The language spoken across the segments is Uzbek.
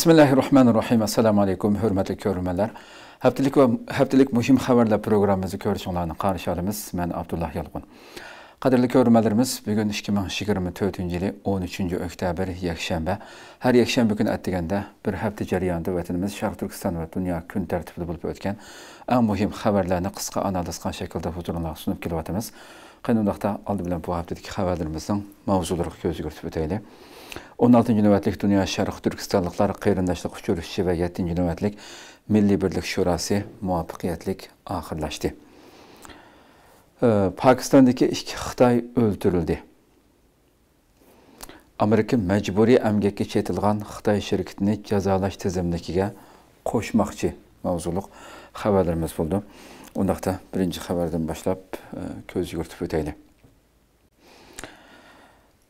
Bismillahirrahmanirrahim. Assalamu alaykum, hörmətli görmələr. Həftəlik və həftəlik mühim xəbərlər proqramımızı görüşünlərini qarşı alırıq. Mən Abdullah Yalqın. Qadirli görmələrimiz, bu gün 2024-cü il 13-cü oktyabr yekşənbə. Hər yekşənbə gün ətdigəndə bir həftə cəryanında vətənimiz Şərq Türkistan və dünya gün tərtibində olub ötən ən mühim xəbərlərini qısqa analiz qan şəkildə huzurunuza sunub gəlib atırıq. Qanunluqda aldı bilən bu həftəlik xəbərlərimizin mövzularını göz götürüb ötəyləyik. 16-cı növbətlik Dünya Şərx Türkistanlıqlar qeyrindaşlıq uçuruşu və 7-ci növbətlik Milli Birlik Şurası muvaffaqiyyətlik axırlaşdı. Pakistandakı iki Xitoy o'ldirildi. Amerika majburiy əmgəki chetilgan Xitoy shirkatini jazolash tizimligiga qo'shmoqchi mavzuluq xabarlarimiz bo'ldi. Ondaqda birinci xabardan boshlab e, ko'z yuritib o'taylik.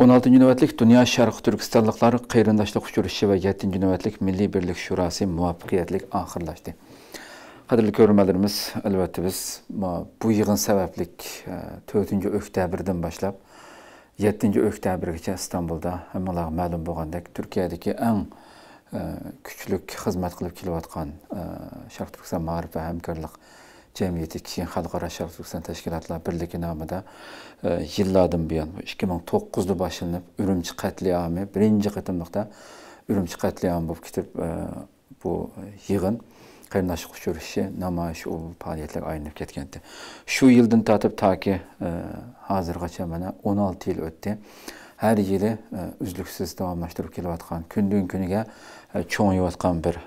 16-cı növbətlik Dünya Şərq Türkistanlıqlar qeyrindaşlıq uçuruşu və 7-ci növbətlik Milli Birlik Şurası müvəffəqiyyətli axırlaşdı. Qadirli görmələrimiz, əlbəttə biz bu yığın səbəblik 4-cü oktyabirdən başlab 7-ci oktyabirə qədər İstanbulda həmmalar məlum bolğandak Türkiyədəki ən e, küçlük xidmət qılıb kiliyatqan Şərq e, Türkistan maarif və həmkarlıq jamiyati keyin xalqaro sharafsuzsan tashkilotlar birligi nomida e, yillardan buyon ikki ming to'qqizda boshlanib urumchi qatliami birinchi qatimliqda urumchi qatliami bo'lib ketib e, bu yig'in qarindosh uchrashishi namoyish u faoliyatlarga aylanib ketgan edi shu yildan tortib toki e, hozirgacha mana o'n olti yil o'tdi har yili uzluksiz davomlashtirib kelayotgan kundan kuniga yotgan bir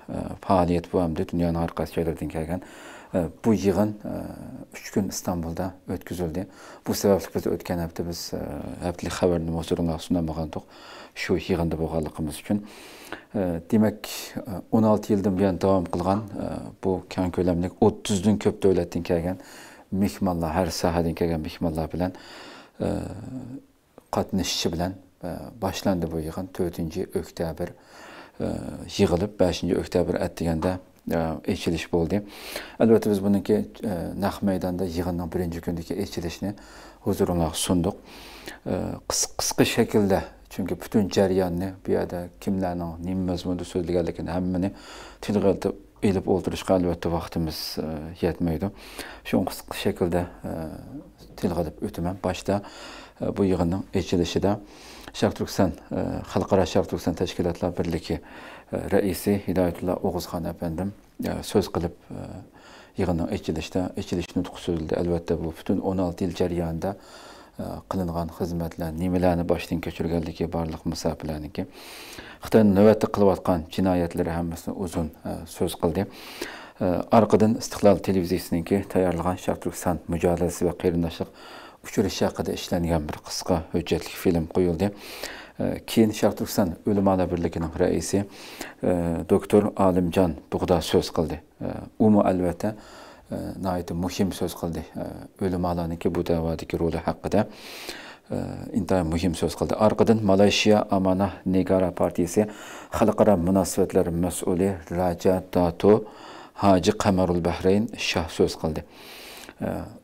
faoliyat bu hamda dunyoni har joylaridan kelgan bu yığın 3 e, gün İstanbulda ötküzüldü. Bu səbəblə biz ötən həftə biz e, həftəlik xəbər nümayişərinə sunamağandıq şu yığında boğanlığımız üçün. Demək 16 e, ildən bu yana davam qılğan bu kən köləmlik 30-dən köp dövlətdən gələn mehmanlar, hər sahədən gələn mehmanlar bilən qatnışçı bilən başlandı bu yığın 4-cü oktyabr yığılıb 5-ci oktyabr ət deyəndə E, echilish bo'ldi albatta biz buniki e, naq maydonda yig'inning birinchi kunidagi echilishni huzuringlarga sundiq e, qisqa shaklda chunki butun jarayonni bu yerda kimlarning nima mazmunda so'zlaganligini hammani tilg'iltib ilib o'ltirishga albatta vaqtimiz yetmaydi shu qisqa shaklda tilg'ilib o'taman boshda bu yig'inning echilishida sharq turkiston xalqaro sharq turkiston tashkilotlar birligi raisi hidoyatulloh o'g'izxon apandim e, so'z qilib e, yig'inning ichilishida ichilish nutqi so'zildi albatta bu butun o'n olti yil jarayonida e, qilingan xizmatlar nimalarni boshdan kechirganligi barliq musofirlarniki xitoy navbatda qilayotgan jinoyatlari hammasini uzun so'z qildi orqadan istiqlol televiziyasiniki tayyorlagan sharturksan mujohalasi va qarindoshlik uchrashi haqida ishlangan bir qisqa hujjatli film qo'yildi Keyin Şərtursan Ölümalı Birliyinin rəisi e, doktor Alimcan Buğda söz qıldı. Umu e, əlbəttə e, nəhayət mühim söz qıldı. Ölümalanın ki bu davadakı rolu haqqında intayın mühim söz qıldı. Arqadan Malayşiya Amana Negara Partiyası xalqara münasibətlər məsuli Raja Dato Hacı Qamarul Bəhreyn Şah söz qıldı.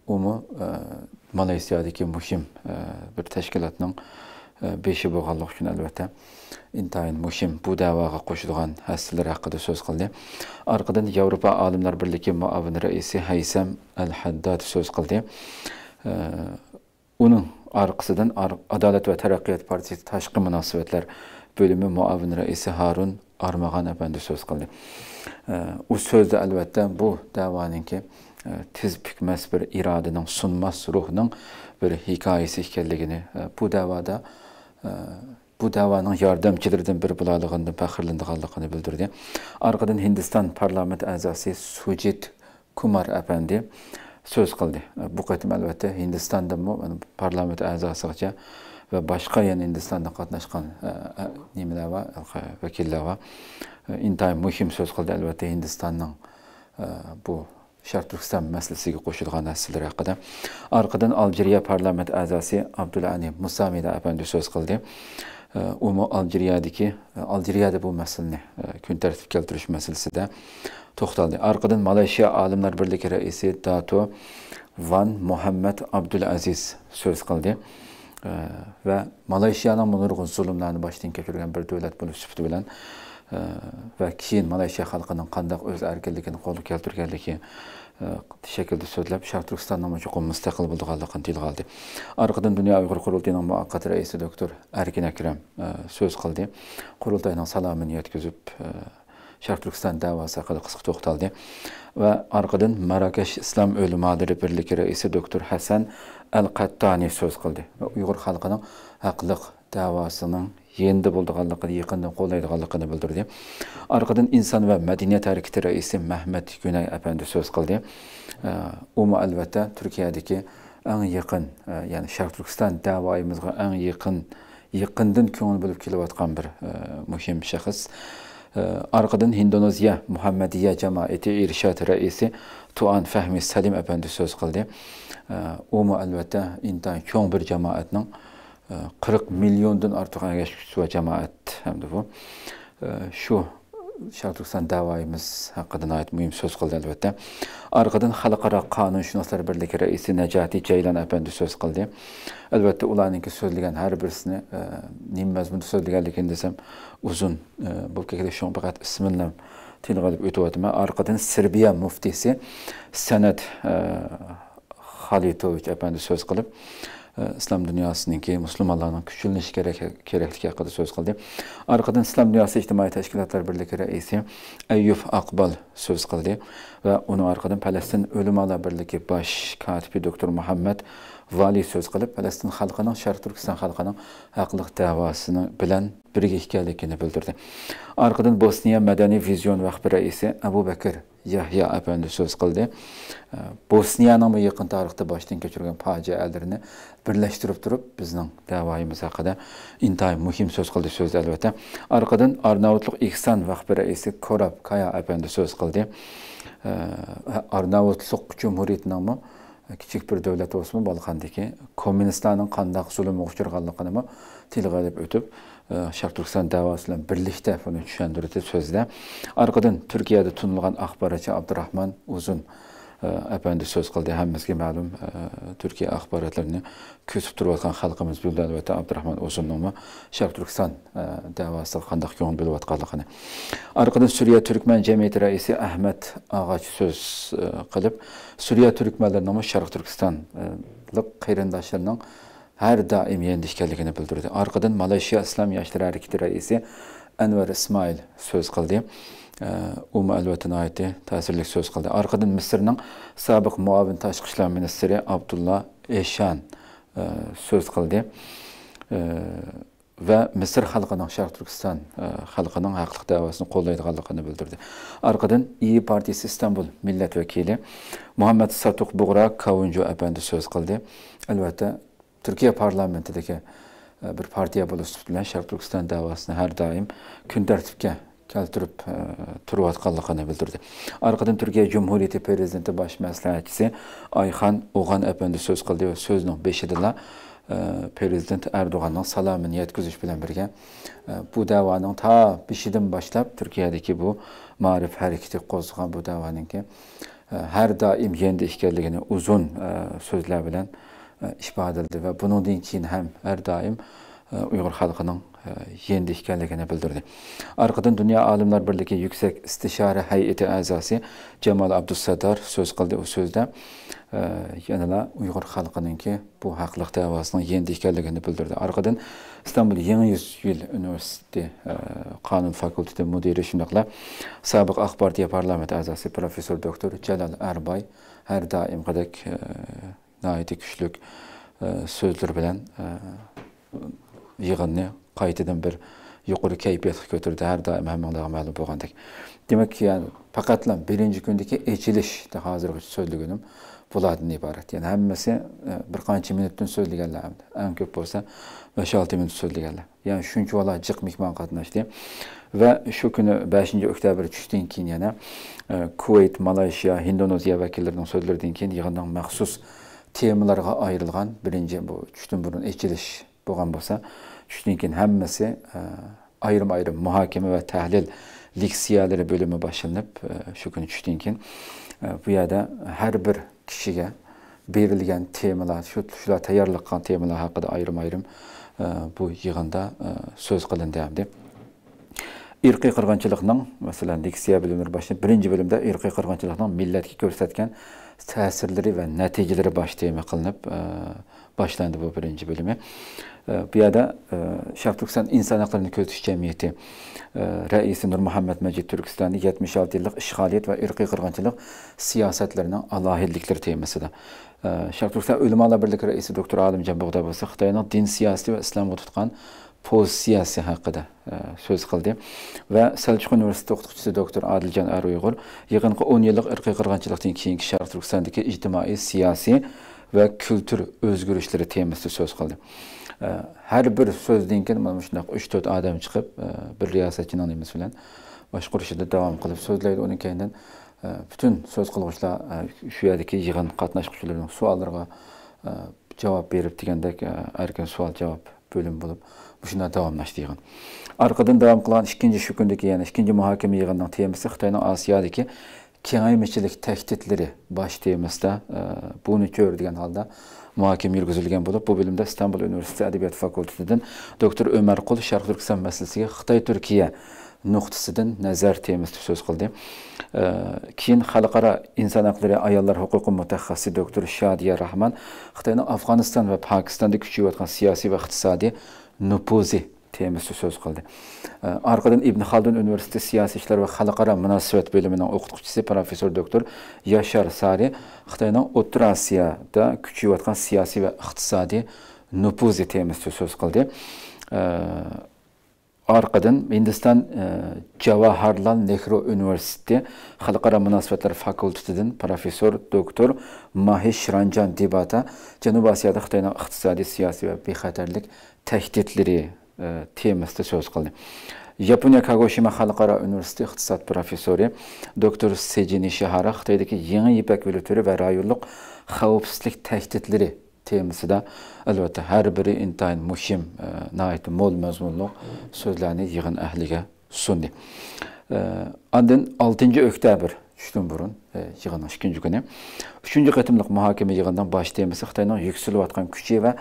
Umu Malaysiyadakı mühim bir təşkilatın beşi boğanlıq üçün əlbəttə intayin muhim bu davağa qoşulğan həssələr haqqında söz qıldı. Arqadan Avropa Alimlər Birliyi müavin rəisi Haysam Əl-Haddad söz qıldı. Onun arqasından Adalet və Tərəqqiyat Partiyası Taşqı Münasibətlər bölümü müavin rəisi Harun Armağan əfəndi söz qıldı. O sözdə əlbəttə bu davanın ki, tiz pikməz bir iradənin, sunmaz ruhunun bir hekayəsi ikənligini bu davada бу даваның ярдамчыларыдан бір болалығын пахырландығалығын білдірді арқадан хиндистан парламент әзасы суджит кумар әпенді сөз қылды бұл қатым әлбәтті хиндистанда парламент әзасығыча ва башқа яны индистанда қатнашқан э, э, немелер ба э, вәкілдер ба интайым мұхим сөз қылды әлбәтте индистанның бұл Şərq Türkistan məsələsi qoşulğan nəsillər haqqında. Arqadan Alceriya parlament əzası Abdulani Musamid əfəndi söz qıldı. Umu Alceriyadakı Alceriyada bu məsələni gün e, tərtib keltiriş məsələsi də toxtaldı. Arqadan Malayşiya Alimlər Birliyi rəisi Dato Van Muhammed Abdülaziz söz qıldı. Və Malayşiyanın nurgun zulmlərini başdan keçirən bir dövlət bunu sübutu bilən ә, вә кейін малайзия халқының қандай өз әркінлігін қол келтіргендігі ә, э, шекілді сөйлеп шарт түркістанның мұжықы мұстақыл болдығандығын тілге алды арқадан дүние ұйғыр құрылтайының мұаққат рәйісі доктор әркен әкірім ә, э, сөз қылды құрылтайның саламын өткізіп ә, э, шарт түркістан дәуасы арқылы қысқа тоқталды Ва арқадан маракеш ислам өлімадыры бірлік рәйісі доктор хасан әл қаттани сөз қылды ұйғыр халқының ақлық дәуасының yendi bo'ldiganligini yaqindan qo'llaydiganligini bildirdi orqadan insan ve madaniyat harakati raisi Mehmet Günay apandi so'z qildi ee, u albatta Türkiye'deki en yaqin e, ya'ni sharq turkiston davoyimizga eng yaqin yaqindan ko'ngil bo'lib kelayotgan bir e, muhim şahıs. Ee, arkadan Hindonoziya Muhammediye cemaeti İrşad Reisi Tuan Fehmi Selim Efendi söz kıldı. O ee, mu elbette intan kyon bir cemaatinin qirq milliondan ortiq angash va jamoat hamda bu shu sharq turkiston davoyimiz haqida nihoyat muhim so'z qildi albatta orqadan xalqaro qonunshunoslar birligi raisi najati jaylan apandi so'z qildi albatta ularniki so'zlagan har birisini nima mazmunda so'zlaganligini desam uzun bo'lib ketdi shu faqat ismini tilga o'tyapman orqadan serbiya muftiysi san'at xalitovich apandi so'z qilib İslam dünyasınınki, müsəlmanların küçülmüş gerek, gereklilik haqqında söz qıldı. Arqadan İslam Dünyası İctimai Təşkilatlar Birliyi rəisi Əyyub Aqbal söz qıldı və onun arqadan Palestin Ölümalar Birliyi baş katibi doktor Muhammed vali so'z qilib falastin xalqining sharq turkiston xalqining haqliq davosini bilan birga ekanligini bildirdi orqadan bosniya madaniy vizion vaqfi raisi abu bakr yahya apandi so'z qildi bosniyaningmi yaqin tarixda boshdan kechirgan fojialarini birlashtirib turib bizning davoyimiz haqida intayin muhim so'z qildi so'z albatta orqadan arnavutliq ehson vaqfi raisi korab kaya apandi so'z qildi arnavutliq jumhuriyatnimi kichik bir davlat bo'lsin balqondagi kommunistlarning qandoq zulmga uchraganligini tilga olib o'tib e, sharq turkiston davosi bilan birlikda buni tushuntirdi so'zda orqadan turkiyada tunilgan axborotchi abdurahmon uzun Э, әпәнді сөз қылды һәммәзгә мәлім э, Төркия ахбаратларны көтүп тұрып аткан халқымыз белде әлбәттә Абдрахман Усунның Шәрқ түркістан э, дәвасы қандай көңіл бөліп атканлыгын. арқадан Сүрия Түркмен җәмгыяте рәисе Әхмәт ағач сөз қылып Сүрия Түркменләренең Шәрқ Түркстанлык кайрындашларының һәр даим яндишкәнлегене белдерде. арқадан Малайзия Ислам яшьләр хәрәкәте рәисе Әнвар Исмаил сөз қылды u ma'luvotini aytdi ta'sirli so'z qildi orqadan misrning sobiq muavin tashqi ishlar ministri abdulla eshan so'z qildi və Misir xalqının Şərq Türkistan xalqının haqlıq davasını qollaydığını bildirdi. Arqadan İYİ Partiyası İstanbul millət vəkili Muhammed Satuq Buğra Kavuncu əbəndi söz qıldı. Əlbəttə Türkiyə parlamentindəki bir partiya bulusu ilə Şərq Türkistan davasını hər daim gün tərtibə keltirip e, turvatkanlıkını bildirdi. Arkadan Türkiye Cumhuriyeti Prezidenti Baş Məsləhətçisi Ayxan Oğan Efendi söz kıldı ve sözünün beşi de Prezident Erdoğan'ın salamını yetküzüş bilen birgə e, bu davanın ta beşidin başlap Türkiye'deki bu marif hareketi qozğan bu davanın ki e, her daim yendi işgərligini uzun sözler bilen e, işbah e, edildi ve bunun din hem her daim Uyghur halkının енді ekanligini bildirdi арқадан dunyo olimlar birligi yuksak istishora Хайеті a'zosi jamol abdusador so'z qildi u so'zda yanala uyg'ur xalqininki bu haqliq davosining yendi ekanligini bildirdi orqadan istanbul yangi yuz yil universiteti e, qonun fakulteti mudiri shundoqla sobiq oq парламент parlament a'zosi professor doktor Арбай arbay har doimgidek kuchlik so'zlar yig'inni qaytadan bir yuqori kayfiyatga ko'tardi har doim hammalarga ma'lum bo'lgandek demak yani faqatla birinchi kundagi echilish hozirgi so'zlaganim bulardan iborat ya'ni hammasi e, bir qancha minutdan so'zlaganlar eng ko'p bo'lsa besh olti minut so'zlaganlar ya'ni shuncha bola jiq mehmon qatnashdi va shu kuni beshinchi oktyabr tushdan keyin yana e, kuvayt malayziya hindoneziya vakillarining so'zlaridan keyin yig'indan maxsus temalarga ayrilgan birinchi bu tushdan burun echilish bo'lgan bo'lsa Şüninkin hemmesi ayrım-ayrım e, muhakeme ve təhlil liksiyaları bölümü başlanıp e, şu gün Şüninkin e, bu yerde her bir kişiye berilgan temalar şu shular tayyorlab qilgan temalar haqida ayrim ayrim bu yığında söz qilindi deb irqiy qirg'inchilikning masalan diksiya bilimlari boshlanib birinchi bo'limda irqiy qirg'inchilikning millatga ko'rsatgan ta'sirlari va natijalari bosh tema başlandı bu birinci bölümü. Bu yerdə Şərqtürkistan İnsan Hüquqlarını Gözləyiş Cəmiyyəti e, rəisi Nur Məhəmməd Məcid Türkistanı 76 illik işğaliyyət və irqi qırğınçılıq siyasətlərinin əlahidlikləri temasıdır. Şərqtürkistan Ölümalar Birliyi rəisi doktor Alimcan Buğdabəsi Xitayının din siyasəti və İslamı tutqan pozisiyası haqqında ə, e, söz qıldı və Səlcuq Universiteti oxutucusu doktor Adilcan Əruyg'ur yığınqı 10 illik irqi qırğınçılıqdan keyingi Şərq Türkistandakı ictimai siyasi ve kültür özgürlükleri teması söz kıldı. Her bir söz deyinken bana 3-4 adam çıkıp e, bir riyasetçinin anıyımız filan başkuruşida davom qilib so'zlaydi uni keyindan e, butun so'z qilg'uvchilar shu e, yerdagi yig'in qatnashuvchilarning savollariga javob berib degandek erken savol javob bölüm bo'lib bu davomlashdi devamlaştı orqadan davom qilgan ikkinchi ikinci şükündeki ya'ni ikkinchi muhokama yig'inining temasi xitoyning osiyodagi kengaymachilik taktitlari bosh temasida e, buni ko'rilgan holda muhokama yurgizilgan bo'lib bu bilimda istanbul universiteti adabiyot fakultetidan doktor qul sharq turkiston masalasiga xitoy turkiya nuqtasidan nazar temasida so'z qildi e, keyin xalqaro inson haqlari ayollar huquqi mutaxassisi doktor shadiya rahman xitoyni afg'oniston va pokistonda kuchayayotgan siyosiy va iqtisodiy nupuzi temisi söz kıldı. Ee, arkadan İbn Haldun Üniversitesi Siyasi İşler ve Halkara Münasebet Bölümünün okutukçısı Profesör Doktor Yaşar Sari, Xitayning O'rta Asiyada kuchayotgan siyasi ve iqtisodiy nupuzi temisi söz kıldı. Ee, arkadan Hindistan Jawaharlal e, Nehru Üniversitesi Halkara Münasebetler Fakültesinden Profesör Doktor Mahesh Ranjan Dibata, Janubi Asiyada Xitoyning iqtisodiy, siyasi ve bexatarlik tehditleri temasida so'z qildi yaponiya kagoshima xalqaro universiteti iqtisod professori doktor sejini shahara xitoydagi yangi ipak yo'li turi va rayonliq xavfsizlik tahdidlari temasida albatta har biri intayin muhim mo'l mazmunli so'zlarni yig'in ahliga sundi andan oltinchi oktyabr 3 gün burun e, yığınan 2-ci günü 3-cü qatımlıq mühakimə yığından baş temisi Xitayının yüksəlib atqan gücü və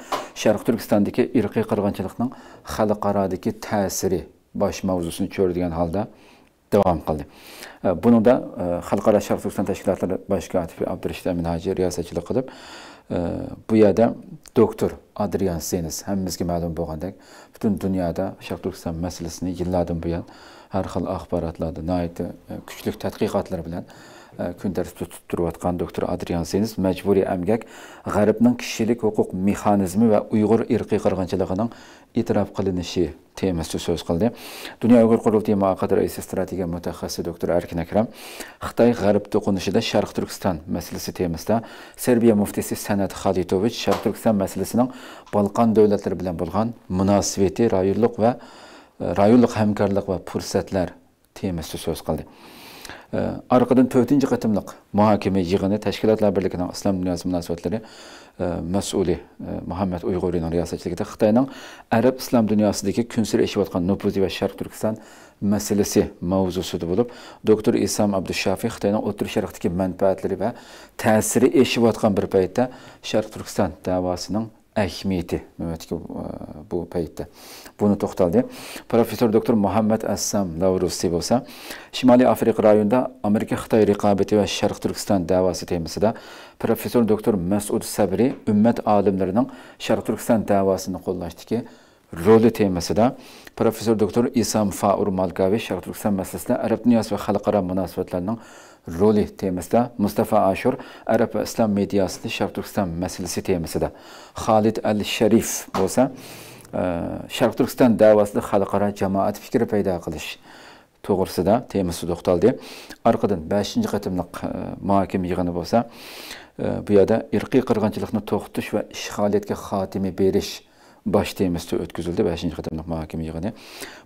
Şərq Türkistandakı irqi qırğınçılıqın xalqaradakı təsiri baş mövzusunu gördüyən halda davam qıldı. E, bunu da e, Xalqara Şərq Türkistan Təşkilatları Baş Katibi Abdurrəşid Əmin Hacı riyasətçilik qılıb. E, bu yerdə doktor Adrian Seniz, həmimizə məlum bolğandək, bütün dünyada Şərq Türkistan məsələsini illərdən bu yana hər xil axbaratlarla, nəhayət küçlük e, tədqiqatlar bilan gündəlik e, tutdurub atqan doktor Adrian Seniz məcburi əmgək Qərbnin kişilik hüquq mexanizmi və Uyğur irqi qırğınçılığının itiraf qılınışı teması söz qıldı. Dünya Uyğur Qurultayı Müvaqqat rəisi strategiya mütəxəssisi doktor Erkin Əkrəm Xitay Qərb toqunuşunda Şərq Türkistan məsələsi temasında Serbiya muftisi Sənət Xalitoviç Şərq Türkistan məsələsinin Balkan dövlətləri ilə olan münasibəti, rayonluq və rayonluq həmkarlıq və fürsətlər teması söz qıldı. Arqadan 4-cü qatımlıq mühakimə yığını Təşkilatlar Birliyinin İslam dünyası münasibətləri məsul Məhəmməd Uyğurinin riyasətçilikdə Xitayının Ərəb İslam dünyasındakı künsür eşib atqan nüfuzi və Şərq Türkistan məsələsi mövzusudur olub. Doktor İsam Abdüşşafi Xitayının Ötür Şərqdəki mənfəətləri və təsiri eşib atqan bir peytdə Şərq Türkistan davasının əhmiyyəti növbəti ki, e, bu peyiddə. Bunu toxtaldı. Professor doktor Muhammed Əssam Lavrusi bolsa, Şimali Afrika rayonunda Amerika-Xitay rəqabəti və Şərq Türkistan davası temasında Professor doktor Məsud Səbri ümmət alimlərinin Şərq Türkistan davasını qollaşdı ki, rolü temasında Profesör Doktor İsa Mufaur Malkavi Şartlık Sen Meselesi'ne Arap Dünyası ve Halkara Münasebetlerinin rolü temasida Mustafa Aşur, Arab va Islom mediasida Sharq Turkiston masalasi temasida Xalid al-Sharif bo'lsa Sharq e, Turkiston davosida xalqaro jamoat fikri paydo qilish to'g'risida temasida to'xtaldi. Orqadan 5-chi qatimliq e, muhokama yig'ini bo'lsa, e, bu yerda irqiy qirg'inchilikni to'xtatish va ishg'oliyatga xotimi berish baş temasida o'tkazildi 5-chi qatimliq muhokama yig'ini.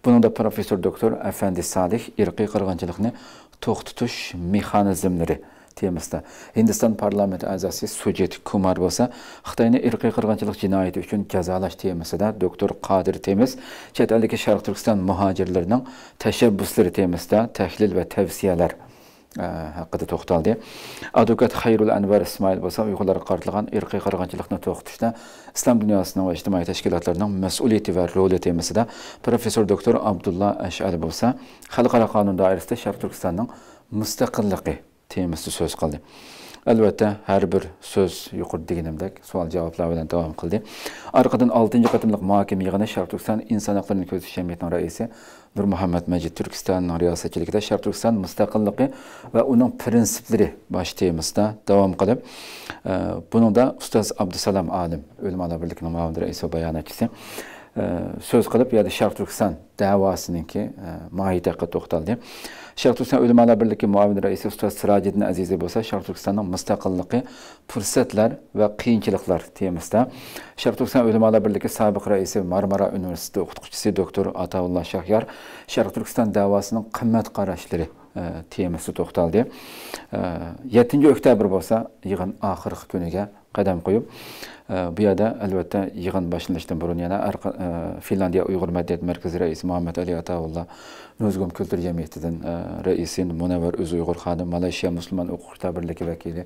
Buningda professor doktor Afandi Salih irqiy qirg'inchilikni to'xtatish mexanizmlari temasida Hindiston parlamenti a'zosi Sujit Kumar bo'lsa, Xitoyni irqiy qirg'inchilik jinoyati uchun jazolash temasida doktor Qodir Temiz chet eldagi Sharq Turkiston muhojirlarining tashabbuslari temasida tahlil va tavsiyalar haqida to'xtaldi advokat xayrul anvar ismoil bo'lsa uyg'urlarga qaratilgan irqiy qirg'inchilikni to'xtatishda islom dunyosining va ijtimoiy tashkilotlarining mas'uliyati va roli temasida professor doktor abdulla ashal bo'lsa xalqaro qonun doirasida sharq turkistonning mustaqilligi temasida so'z qildi Elbette her bir söz yukarı diginimdek sual cevaplar ile devam kıldı. Arkadan 6. katımlık mahkeme yığını Şartürkistan İnsan Hakları'nın Közü Şemiyeti'nin reisi Nur Muhammed Mecid Türkistan'ın riyasetçilikte Şartürkistan müstakilliği ve onun prensipleri baş devam kılıp e, ee, bunun da Ustaz Abdüselam Alim, Ölüm Ala Birliği'nin mavundu reisi ve bayanatçısı e, söz kılıp ya da Şartürkistan davasının ki e, mahiyete toxtaldi. sharq turkiston ulamolar birligi muavin raisi Ustaz sirojiddin azizi bo'lsa sharq turkistonning mustaqilligi fursatlar va qiyinchiliklar temasida sharq turkiston ulamolar birligi sobiq raisi marmara universiteti o'qituvchisi doktor ataulloh shahyar sharq turkiston davosining qimmat qarashlari e, temasi to'xtaldi 7. E, oktyabr bo'lsa yig'in oxirgi günüge qadam qo'yib ee, bu yerda albatta yig'in boshlanishdan burun yana e, finlandiya uyg'ur madaniyat markazi raisi muhammad ali ataulloh nuzgum kultur jamiyatidan e, raisi munavvar o'z uyg'ur xodimi malayziya musulmon huquq tabirligi Vekili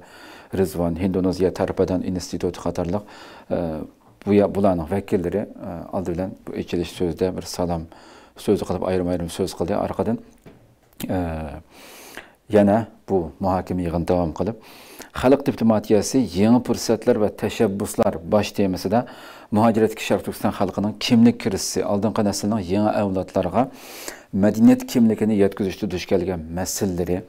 rizvon Hindonuzya tarpadan instituti qatorliq e, bu bulan Vekilleri oldi bilan bu ichilish so'zida bir salom so'zi ayrım ayrim ayrim so'z qildi orqadan yana bu muhokama yig'ini davom qilib Xalq diplomatiyası yeni fürsətlər və təşəbbüslər baş temisi də mühacirətki Şərq Türkistan xalqının kimlik krizisi, aldınqı nəslinin yeni əvladlarına mədəniyyət kimlikini yetküzüşdə düş gələn məsələləri,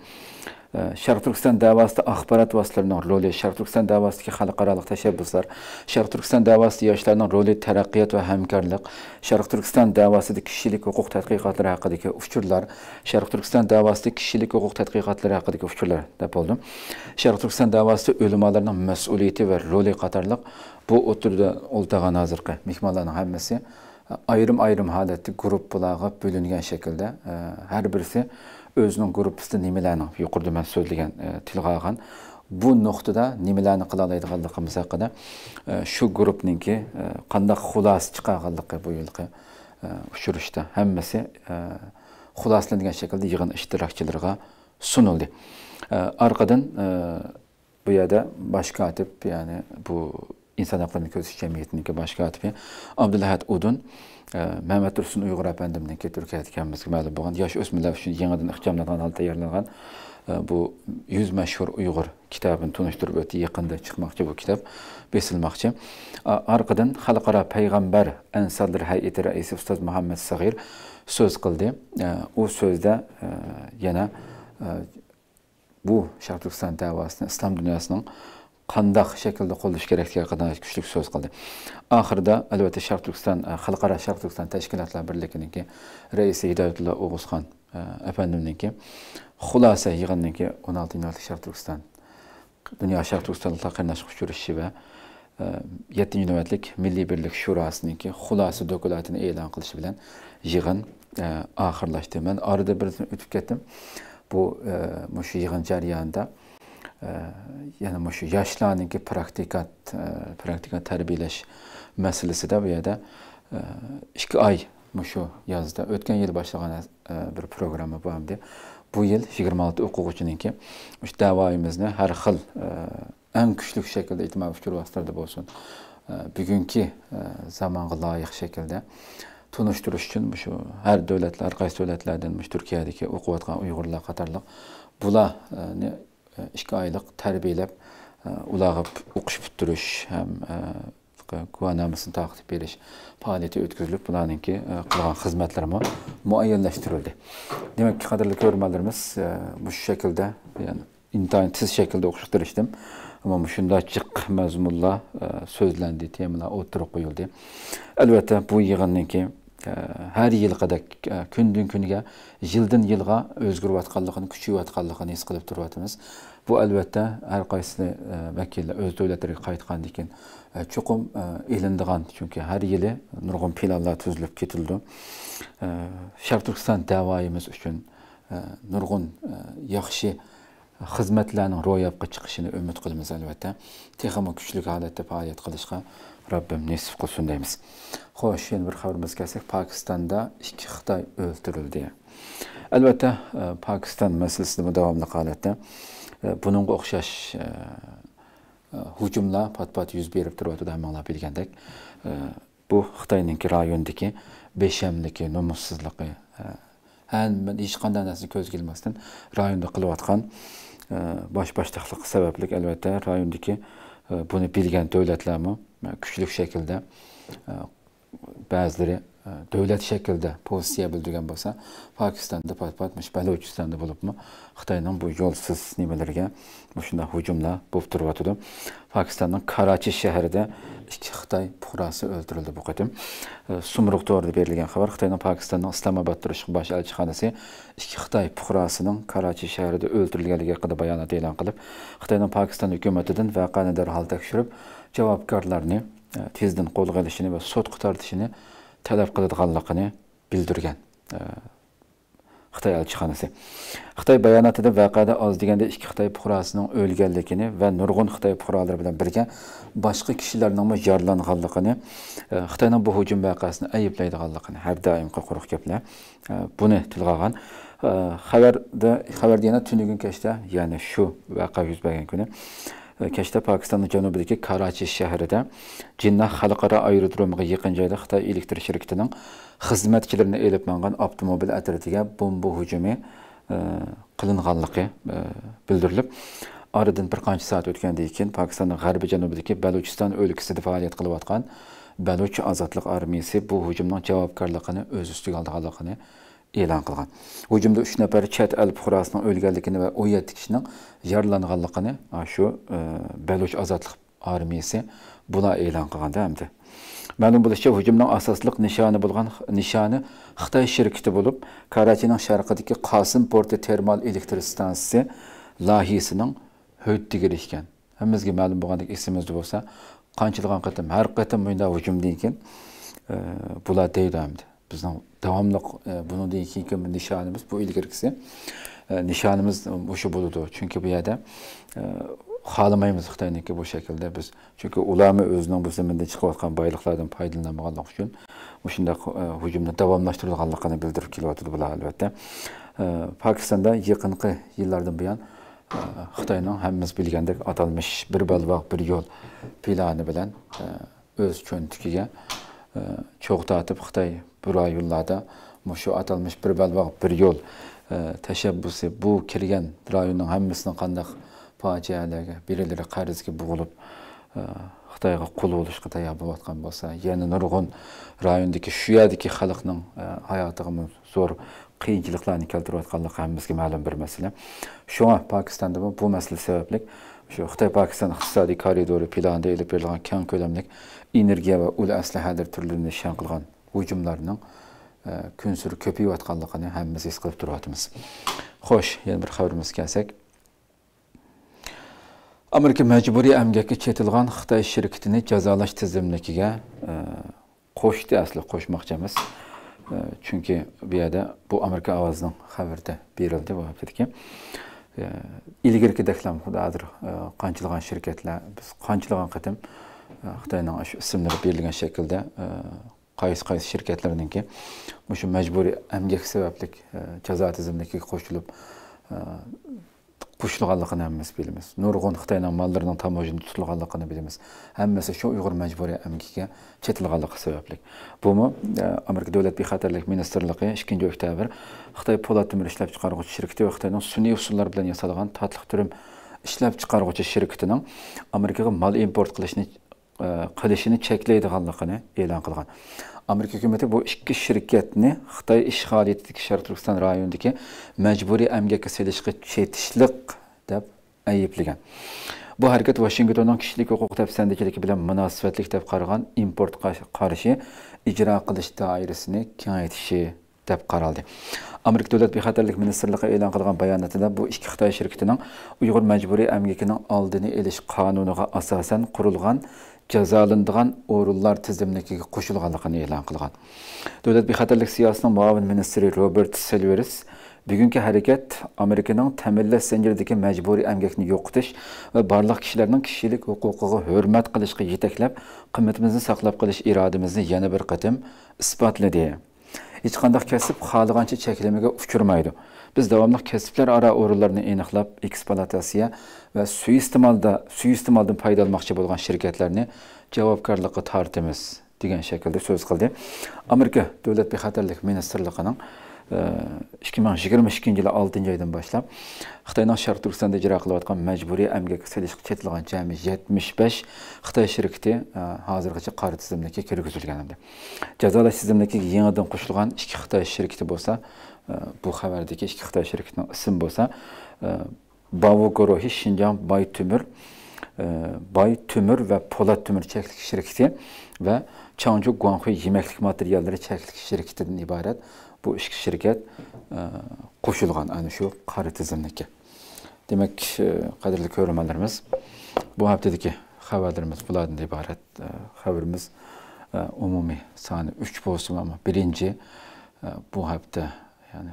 sharq turkiston davosida axborot vositalarining roli sharq turkiston davasidagi xalqaroliq tashabbuslar sharq turkiston davosida yoshlarning roli taraqqiyot va hamkorlik sharq turkiston davasida kishilik huquq tadqiqotlari haqidagi uchurlar sharq turkiston davasida kishilik huquq tadqiqotlari haqidagi uchurlar deb bo'ldi sharq turkiston davosida ulamolarning mas'uliyati va roli qatorliq bu o'tirda o'ltagan hozirgi mehmonlarning hammasi э, ayrim ayrim holatda guruh bo'lingan shaklda э, har birisi өзінің группасы немелерін юқырды мен сөйлеген тілге алған бұл нұқтыда немелерін қыла алайдығандығымыз хақыда шу группныңки қандай хулас шығарғандығы бұйылғы ұшырышта әммесі хусланған шекілді жиған ishtirokchilarga sunildi arqadan bu yerda bosh kotib ya'ni bu İnsan Haqlarının Köz Cəmiyyətinin ki, baş katibi Abdülahət Udun e, Məhəmməd Dursun Uyğur əfəndimdən ki, Türkiyə ölkəmizə məlum olan yaş ösmürlər üçün yenidən ixtiyamlanan halda yayınlanan e, bu 100 məşhur Uyğur kitabını tanışdırıb ötü yaxında çıxmaqçı bu kitab besilmaqçı. Arqadan Xalqara Peyğəmbər Ənsarlar Heyəti rəisi Ustaz Məhəmməd Səğir söz qıldı. E, o sözdə yenə bu Şərq Türkistan davasının İslam dünyasının қандақ шекілді қолдаш керектігі қана күштік сөз қылды ақырда әлбетте шарқ түркістан ә, халықара шарқ түркістан тәшкилатлар бірлігінікі рәисі хидаятлла оғызхан ә, әпәндімнікі хұласа йығыннікі он алты ин алты шарқ түркістан дүния шарқ түркістанлықлар қайнашық үшіріші вә жетінші ә, нөвәтлік милли e'lon қылышы yig'in oxirlashdi man orada bir o'tib ketdim bu yig'in jarayonida yana shu yoshlarniki praktikat e, praktika tarbiyalash masalasida bu yerda e, ikki oy shu yozda o'tgan yil e, boshlagan bir programma bor bu yil yigirma olti o'quvchiniki shu davoyimizni har xil eng kuchli shaklda ijtimoiy fikr vositalarida bo'lsin bugungi zamonga loyiq shaklda tunishtirish uchun shu har davlatlar qaysi davlatlardan turkiyadagi o'qiyotgan uyg'urlar qatorliq bularni ikki oylik tarbiyalab e, ulag'ib o'qish puttirish ham e, guvoh namusini taqib berish faoliyati ki bularninki e, qilgan xizmatlarimi Demek ki qadrli ko'rmanlarimiz bu şekilde, ya'ni intayin tez shaklda o'qishga tirishdim ama şunda çık mazmunla sözlendi, temalar oturup koyuldu. Elbette bu yığınınki har yilgidek kundan kunga yildan yilga o'zgarayotganligini kuchayayotganligini his qilib turyapmiz bu albatta har qaysi vakillar o'z davlatlariga qaytgandan keyin chuqum ilindigan chunki har yili nurg'un planlar tuzilib ketildi sharq turkiston davoyimiz uchun nurg'un yaxshi xizmatlarning ro'yobga chiqishini umid qilamiz albatta texmo kuchli holatda faoliyat qilishga robbim nesib qilsin deymiz xo'sh yana bir xabarimiz kelsak pokistonda ikki xitoy o'ldirildi albatta e, pokiston masalasida davomli holatda e, Buning o'xshash e, hujumlar pat pat yuz berib turyapti hammanglar bilgandek bu xitoyniki rayondagi beshamliki nomussizligi hamma hech qanday narsa ko'zga ilmasdan rayonda qilayotgan bosh boshliqlik sababli albatta rayondagi buni bilgan davlatlarmi kuchli shaklda e, ba'zilari e, davlat shaklida pozitsiya bildirgan bo'lsa pokistonda pat pat mana balochistonda bo'libmi xitoyning bu yo'lsiz nimalarga shunday hujumlar bo'lib turyotidi pokistonning karachi shahrida ikki xitoy fuqarosi o'ldirildi bu qatim e, sumruq to'g'rida berilgan xabar xitoyning pokistonning islomobod turish bosh elchixonasi ikki xitoy fuqarosining karachi shahrida o'ldirilganligi haqida bayonot e'lon qilib xitoyning pokiston hukumatidan voqeani darhol tekshirib javobgarlarni e, tezdan qo'lga ilishini va sudga tortishini talab qiladiganligini bildirgan e, xitoy elchixonasi xitoy bayonotida vaqada oz deganda ikki xitoy fuqarosining o'lganligini va nurg'un xitoy fuqarolari bilan birga boshqa kishilarning yaralanganligini e, xitoyning bu hujum vaqasini ayblaydiganligini har doimgi quruq gaplar buni tilga olgan xabarda xabarda yana tunigun kechda ya'ni shu vaqa yuz bergan kuni keçdə Pakistanın cənubundakı Karachi şəhərində Cinnah xalqara aerodromuğa yaxıncayda Xitay elektrik şirkətinin xidmətçilərini elib mənğan avtomobil ətrətiga bomba hücumu e, qılınğanlığı e, bildirilib. Aradan bir qancha saat o'tgandan keyin Pakistanning g'arbiy janubidagi Baluchiston o'lkasida faoliyat qilayotgan Baluch ozodlik armiyasi bu hujumning javobgarligini o'z ustiga olganligini e'lon qilgan hujumda jumla uch nafar chet el fuqarosining o'lganligini va o'n yetti kishining yaralanganligini shu e, baluch ozodlik armiyasi bular e'lon qilganda hamda ma'lum bo'lishicha hujumning asosliq nishoni bo'lgan nishoni xitoy shirkiti bo'lib karachining sharqidagi qosim porti termal elektr stansiyasi lahisining ho'ddiga erishgan hammamizga ma'lum bo'lgandek esimizda bo'lsa qanchilgan qatim har qatim bunday hujumdan keyin e, bular deydi hamda bizning davomli e, bundan keyingi nishonimiz bu e, Nişanımız nishonimiz o'sha bo'ladi chunki bu yerda e, xohlamaymiz xitoyniki bu şekilde biz chunki ulamı o'zining bu zaminda chiqayotgan boyliqlardan foydalanmaganligi uchun o'shundaq hujumni davomlashtirilganligini bildirib kelyotdi bular albatta pokistonda yıllardan yillardan yan xitoyning hemimiz bilgandek atılmış bir balvoq bir yo'l planı bilan o'z cho'ntikiga cho'g'tatib xitoy bular yo'llarda shu atalmish bir balvoq bir yo'l tashabbusi bu kirgan rayonning hammasini qandaq fojialarga birileri qarzga bo'g'ilib xitoyga qul bo'lishga tayyor bo'layotgan bo'lsa yana nurg'un rayondagi shu yerdagi xalqning hayotiga zo'r qiyinchiliklarni keltirayotganligi hammamizga ma'lum bir masala shunga pokistonda bu masala sababli şu xitoy Pakistan iqtisadi koridori planında elib berilgan keng ko'lamli energiya va ul aslahadir turlarini shan qilgan hujumlarning e, kun sur ko'payayotganligini hammamiz his qilib turyapmiz xo'sh yana bir xabarimizga kelsak amerika majburiy amgakka chetilgan xitoy shirkitini jazolash tizimligiga e, qo'shdi asli qo'shmoqchimiz e, chunki bu yerda bu amerika ovozining xabarida berildi bu haftadagi Э, ilgirki daklam xudo hozir э, qanchalagan shirkatlar biz qanchalagan qatim э, xitoyning shu ismlari berilgan shaklda qaysi qaysi shirkatlarninki shu majburiy amgak sababli jazo tizimligiga qo'shilib пушылғанлығын әміміз біліміз. Нұрғын Қытайның малдарының таможын тұтылғанлығын біліміз. Әммесі шо ұйғыр мәжбүрі әмгеге четілғанлығы себеплік. Бұмы э, Америка Дәулет Бейхатерлік Министрлігі 2 октябр Қытай Полат Тимир ішләп чықарғыч шірікті ве Қытайның сүни ұсуллар білен ясалған татлық түрім ішләп чықарғычы шіріктінің Америкаға мал импорт қылышыны Э, qilishini cheklaydiganligini e'lon qilgan amerika hukumati bu ikki shirkatni xitoy ishg'oliyatidagi sharq turkiston rayonidagi majburiy amgakka selishga chetishliq deb ayblagan bu harakat vashingtonning kishilik huquq tafsandikiligi bilan munosibatlik deb qaragan import qarshi ijro qilish doirasini kengaytishi deb qaraldi amerika davlat bexatarlik ministrligi e'lon qilgan bayonotida bu ikki xitoy shirkatining uyg'ur majburiy amgakining oldini olish qonuniga asosan qurilgan жазалындыған оруллар тізімдегі қошылғанлығын элан қылған. Дөлет бейхатерлік сиясының муавин министрі Роберт Селверис Бүгінгі әрекет Американың тәмілі сенжірдегі мәжбүрі әмгекіні жоқтыш ва барлық кішілерінің кішілік хукукуга хөрмәт қылышқы жетекләп, қымметімізді сақлап қылыш ирадымызды яны бір қатым испатлады. Ичқандық кәсіп қалығанша чекілемеге ұшкірмайды. Біз давамлық кәсіплер ара орынларны енықлап, эксплуатация və sui-istimalda sui-istimaldan fayda almaq üçün olan şirkətlərini cavabkarlığa tartımız deyilən şəkildə söz qıldı. Amerika Dövlət Bexətərlik Ministerliyinin e, 2022-ci il 6-cı aydan başlab Xitayın Şərq Türkistanda icra qılıb atqan məcburi əmgək seliş çetilən cəmi 75 Xitay şirkəti e, hazırgacha qarı tizimlikə kirgizilgəndir. Cəzalaş tizimlikə yenidən qoşulğan 2 Xitay şirkəti bolsa, e, bu xəbərdəki 2 Xitay şirkətinin ismi bolsa, Bavugorohi Şincan Bay Tümür e, Bay Tümür ve Polat Tümür Çeklik Şirketi ve Çancı Guanghui Yemeklik Materyalleri Çeklik Şirketi'nin ibaret bu iki şirket e, koşulgan yani şu karı tizimdeki. Demek e, kadirli görmelerimiz bu haftadaki haberlerimiz bulardan ibaret. haberimiz e, umumi sani üç boğusun ama birinci bu hafta yani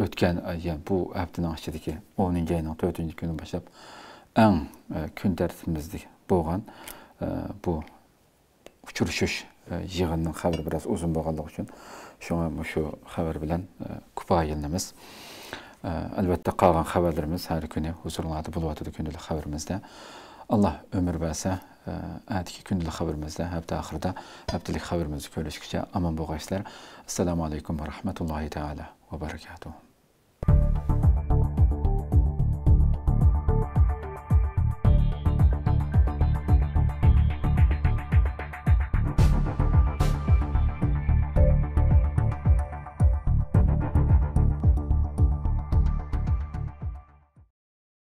ötən e, yəni bu həftənin axırındakı 10-cu ayın 4-cü günü başlayıb ən ə, e, gün tərtibimizdə bolğan e, bu uçuruşuş yığınının xəbəri biraz uzun bolğanlıq üçün şuna şu xəbər bilən kupayinimiz əlbəttə qalan xəbərlərimiz hər günü huzurlarda bulub atdı gündəlik xəbərimizdə. Allah ömür versə, ətiki gündəlik xəbərimizdə, həftə axırda həftəlik xəbərimizi görüşkəcə aman boğaysılar. Assalamu aleykum və rəhmətullahi teala və bərəkətuhu.